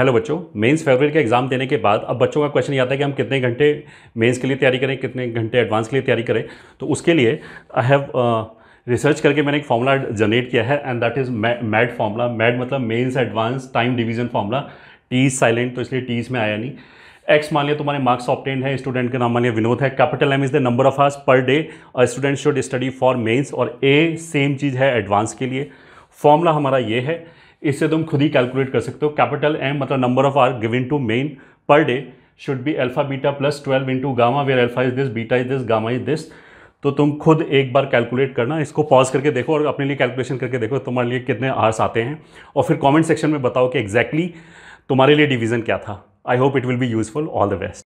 hello बच्चों mains favourite का exam देने के बाद अब बच्चों का क्वेश्चन ये आता है कि हम कितने घंटे मेंस के लिए तैयारी करें कितने घंटे एडवांस के लिए तैयारी करें तो उसके लिए आई हैव रिसर्च करके मैंने एक फॉर्मूला जनरेट किया है and that is mad formula mad मतलब men's advance time division formula T silent तो इसलिए टी में आया नहीं एक्स मान लिया तुम्हारे मार्क्स ऑप्टेन है स्टूडेंट का नाम मान लिया विनोद है capital M is the number of hours per day student should study for mains और ए सेम चीज़ है एडवांस के लिए फॉर्मूला हमारा ये है इससे तुम खुद ही कैलकुलेट कर सकते हो कैपिटल एम मतलब number of hours given to main per day should be alpha beta plus twelve into gamma where alpha is this beta is this gamma is this तो तुम खुद एक बार कैलकुलेट करना इसको पॉज करके देखो और अपने लिए कैलकुलेशन करके देखो तुम्हारे लिए कितने आर्स आते हैं और फिर कमेंट सेक्शन में बताओ कि एग्जैक्टली exactly तुम्हारे लिए डिवीज़न क्या था I hope it will be useful all the best